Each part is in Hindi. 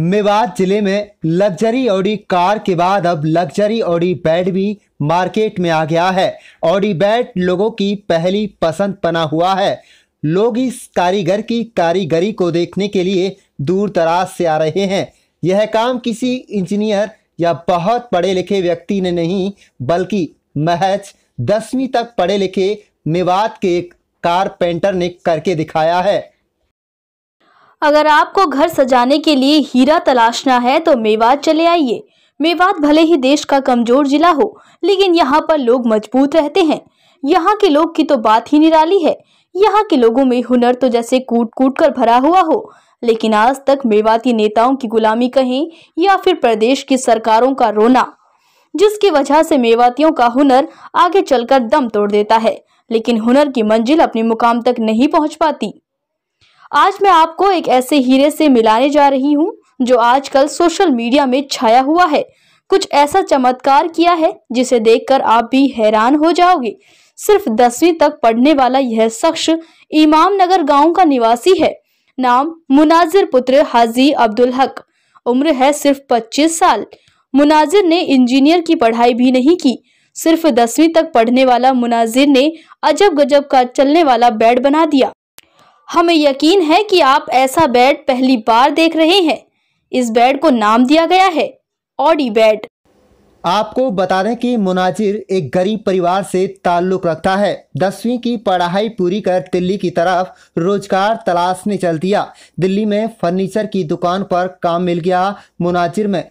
मेवात जिले में लग्जरी ऑडी कार के बाद अब लग्जरी ऑडी बैड भी मार्केट में आ गया है ऑडी बैड लोगों की पहली पसंद बना हुआ है लोग इस कारीगर की कारीगरी को देखने के लिए दूर दराज से आ रहे हैं यह काम किसी इंजीनियर या बहुत पढ़े लिखे व्यक्ति ने नहीं बल्कि महज दसवीं तक पढ़े लिखे मेवात के एक कारपेंटर ने करके दिखाया है अगर आपको घर सजाने के लिए हीरा तलाशना है तो मेवात चले आइए मेवात भले ही देश का कमजोर जिला हो लेकिन यहाँ पर लोग मजबूत रहते हैं यहाँ के लोग की तो बात ही निराली है यहाँ के लोगों में हुनर तो जैसे कूट कूट कर भरा हुआ हो लेकिन आज तक मेवाती नेताओं की गुलामी कहें या फिर प्रदेश की सरकारों का रोना जिसकी वजह से मेवातियों का हुनर आगे चलकर दम तोड़ देता है लेकिन हुनर की मंजिल अपने मुकाम तक नहीं पहुंच पाती आज मैं आपको एक ऐसे हीरे से मिलाने जा रही हूँ जो आजकल सोशल मीडिया में छाया हुआ है कुछ ऐसा चमत्कार किया है जिसे देखकर आप भी हैरान हो जाओगे सिर्फ दसवीं तक पढ़ने वाला यह शख्स इमाम नगर गाँव का निवासी है नाम मुनाजिर पुत्र हाजी अब्दुल हक उम्र है सिर्फ 25 साल मुनाजिर ने इंजीनियर की पढ़ाई भी नहीं की सिर्फ दसवीं तक पढ़ने वाला मुनाजिर ने अजब गजब का चलने वाला बेड बना दिया हमें यकीन है कि आप ऐसा बेड पहली बार देख रहे हैं इस बेड को नाम दिया गया है ऑडी बेड आपको बता दें कि मुनाजिर एक गरीब परिवार से ताल्लुक़ रखता है दसवीं की पढ़ाई पूरी कर दिल्ली की तरफ रोजगार तलाशने चल दिया दिल्ली में फर्नीचर की दुकान पर काम मिल गया मुनाजिर में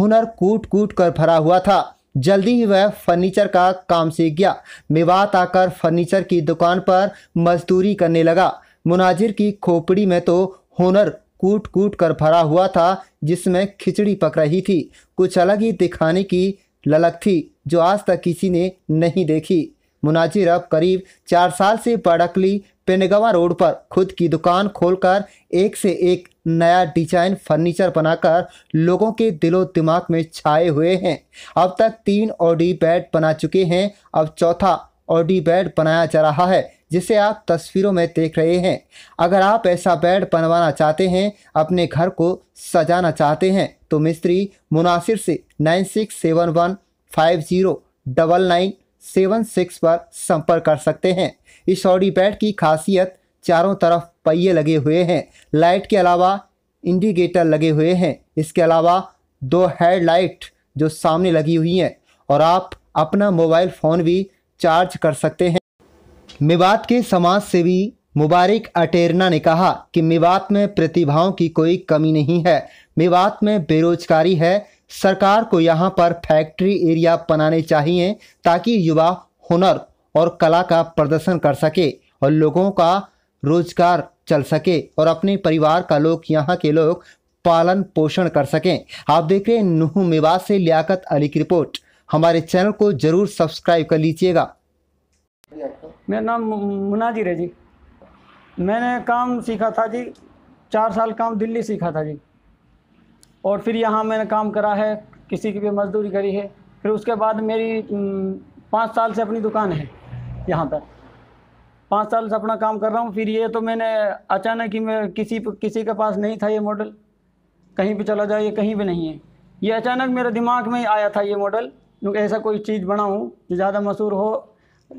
हुनर कूट कूट कर भरा हुआ था जल्दी ही वह फर्नीचर का काम सीख गया मेवात आकर फर्नीचर की दुकान पर मजदूरी करने लगा मुनाजिर की खोपड़ी में तो हुनर कूट कूट कर भरा हुआ था जिसमें खिचड़ी पक रही थी कुछ अलग ही दिखाने की ललक थी जो आज तक किसी ने नहीं देखी मुनाजिर अब करीब चार साल से बड़कली पेनगवा रोड पर खुद की दुकान खोलकर एक से एक नया डिजाइन फर्नीचर बनाकर लोगों के दिलो दिमाग में छाए हुए हैं अब तक तीन ऑडी बेड बना चुके हैं अब चौथा ऑडी बेड बनाया जा रहा है जिसे आप तस्वीरों में देख रहे हैं अगर आप ऐसा बेड बनवाना चाहते हैं अपने घर को सजाना चाहते हैं तो मिस्त्री मुनासिर से nine six seven one five zero double nine seven six पर संपर्क कर सकते हैं इस ऑडी बेड की खासियत चारों तरफ पहिए लगे हुए हैं लाइट के अलावा इंडिकेटर लगे हुए हैं इसके अलावा दो हेडलाइट जो सामने लगी हुई हैं और आप अपना मोबाइल फ़ोन भी चार्ज कर सकते हैं मेवात के समाज सेवी मुबारक अटेरना ने कहा कि मेवात में प्रतिभाओं की कोई कमी नहीं है मेवात में बेरोजगारी है सरकार को यहाँ पर फैक्ट्री एरिया बनाने चाहिए ताकि युवा हुनर और कला का प्रदर्शन कर सके और लोगों का रोजगार चल सके और अपने परिवार का लोग यहाँ के लोग पालन पोषण कर सकें आप देख रहे हैं नुह मेवात से लियाकत अली की रिपोर्ट हमारे चैनल को जरूर सब्सक्राइब कर लीजिएगा मेरा नाम मुनाजिर है जी मैंने काम सीखा था जी चार साल काम दिल्ली सीखा था जी और फिर यहाँ मैंने काम करा है किसी की भी मजदूरी करी है फिर उसके बाद मेरी पाँच साल से अपनी दुकान है यहाँ पर पाँच साल से अपना काम कर रहा हूँ फिर ये तो मैंने अचानक ही मैं किसी किसी के पास नहीं था ये मॉडल कहीं भी चला जाए ये कहीं भी नहीं है ये अचानक मेरे दिमाग में आया था ये मॉडल ऐसा कोई चीज़ बनाऊँ जो ज़्यादा मशहूर हो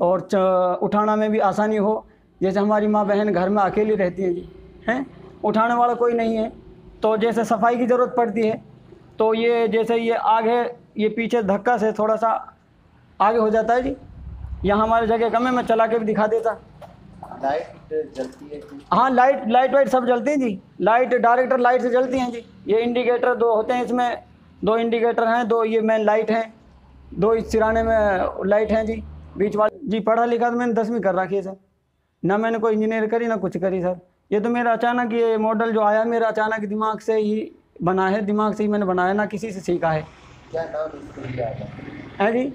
और उठाना में भी आसानी हो जैसे हमारी माँ बहन घर में अकेली रहती हैं जी हैं उठाने वाला कोई नहीं है तो जैसे सफाई की ज़रूरत पड़ती है तो ये जैसे ये आग है ये पीछे धक्का से थोड़ा सा आगे हो जाता है जी यहाँ हमारे जगह कम है मैं चला के भी दिखा देता लाइट जलती है हाँ लाइट लाइट वाइट सब जलती हैं जी लाइट डायरेक्टर लाइट से जलती हैं जी ये इंडिकेटर दो होते हैं इसमें दो इंडिकेटर हैं दो ये मेन लाइट हैं दो इस सिराने में लाइट हैं जी बीच वाले जी पढ़ा लिखा तो मैंने दसवीं कर रखी है सर ना मैंने कोई इंजीनियर करी ना कुछ करी सर ये तो मेरा अचानक ये मॉडल जो आया मेरा अचानक दिमाग से ही बना है दिमाग से ही मैंने बनाया ना किसी से सीखा है क्या जी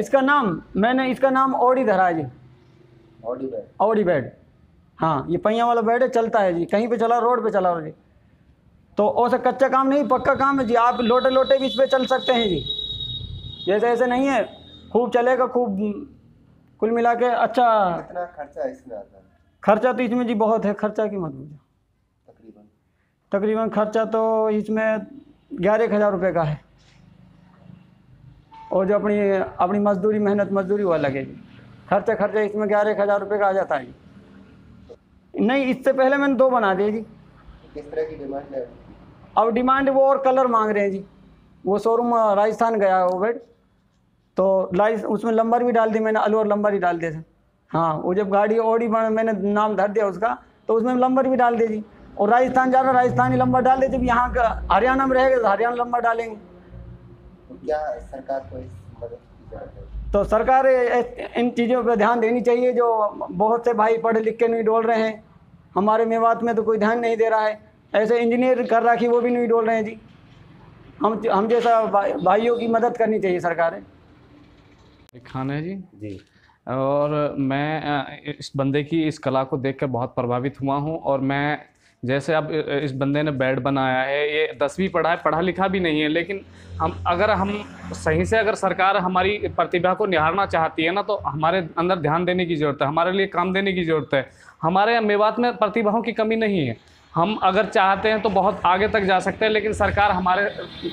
इसका नाम मैंने इसका नाम ओडी धरा है जी ओडी बेड ओडी हाँ ये पहिया वाला बेड है चलता है जी कहीं पे चला रोड पे चला जी तो और कच्चा काम नहीं पक्का काम है जी आप लोटे लोटे भी इस पर चल सकते हैं जी जैसे ऐसे नहीं है खूब चलेगा खूब कुल मिला के अच्छा कितना खर्चा इसमें आता है खर्चा तो इसमें जी बहुत है खर्चा की मत पूछो तकरीबन तकरीबन खर्चा तो इसमें ग्यारह एक हज़ार रुपये का है और जो अपनी अपनी मजदूरी मेहनत मजदूरी वह लगेगी खर्चा खर्चा इसमें ग्यारह एक हज़ार रुपये का आ जाता है नहीं इससे पहले मैंने दो बना दिए जी किस तरह की डिमांड है अब डिमांड वो और कलर मांग रहे हैं जी वो शोरूम राजस्थान गया है वो बेड तो लाइस उसमें लंबर भी डाल दी मैंने और लंबर ही डाल दिया सर हाँ वो जब गाड़ी ओडी बन मैंने नाम धर दिया उसका तो उसमें लंबर भी डाल दीजिए और राजस्थान जा रहा राजस्थानी लंबर डाल दे जब यहाँ का हरियाणा में रहेगा तो हरियाणा लंबर डालेंगे क्या सरकार को तो सरकार इन चीज़ों पर ध्यान देनी चाहिए जो बहुत से भाई पढ़े लिख के नहीं डोल रहे हैं हमारे मेवात में तो कोई ध्यान नहीं दे रहा है ऐसे इंजीनियर कर रखी वो भी नहीं डोल रहे हैं जी हम हम जैसा भाइयों की मदद करनी चाहिए सरकारें खान है जी जी और मैं इस बंदे की इस कला को देखकर बहुत प्रभावित हुआ हूँ और मैं जैसे अब इस बंदे ने बेड बनाया है ये दसवीं पढ़ा है पढ़ा लिखा भी नहीं है लेकिन हम अगर हम सही से अगर सरकार हमारी प्रतिभा को निहारना चाहती है ना तो हमारे अंदर ध्यान देने की ज़रूरत है हमारे लिए काम देने की ज़रूरत है हमारे मेवात में प्रतिभाओं की कमी नहीं है हम अगर चाहते हैं तो बहुत आगे तक जा सकते हैं लेकिन सरकार हमारे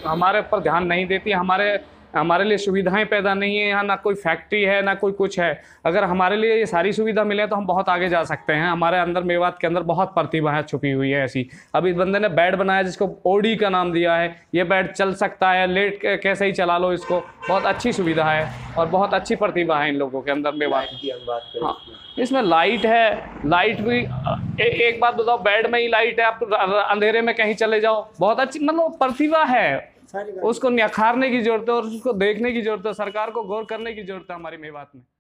हमारे ऊपर ध्यान नहीं देती हमारे हमारे लिए सुविधाएं पैदा नहीं है यहाँ ना कोई फैक्ट्री है ना कोई कुछ है अगर हमारे लिए ये सारी सुविधा मिले तो हम बहुत आगे जा सकते हैं हमारे अंदर मेवात के अंदर बहुत प्रतिभाएं छुपी हुई है ऐसी अब इस बंदे ने बेड बनाया जिसको ओडी का नाम दिया है ये बेड चल सकता है लेट कैसे ही चला लो इसको बहुत अच्छी सुविधा है और बहुत अच्छी प्रतिभा है इन लोगों के अंदर मेवात की हाँ, इसमें लाइट है लाइट भी ए, एक बात बताओ बेड में ही लाइट है आप अंधेरे में कहीं चले जाओ बहुत अच्छी मतलब प्रतिभा है उसको निखारने की जरूरत है और उसको देखने की जरूरत है सरकार को गौर करने की जरूरत है हमारी मेवात में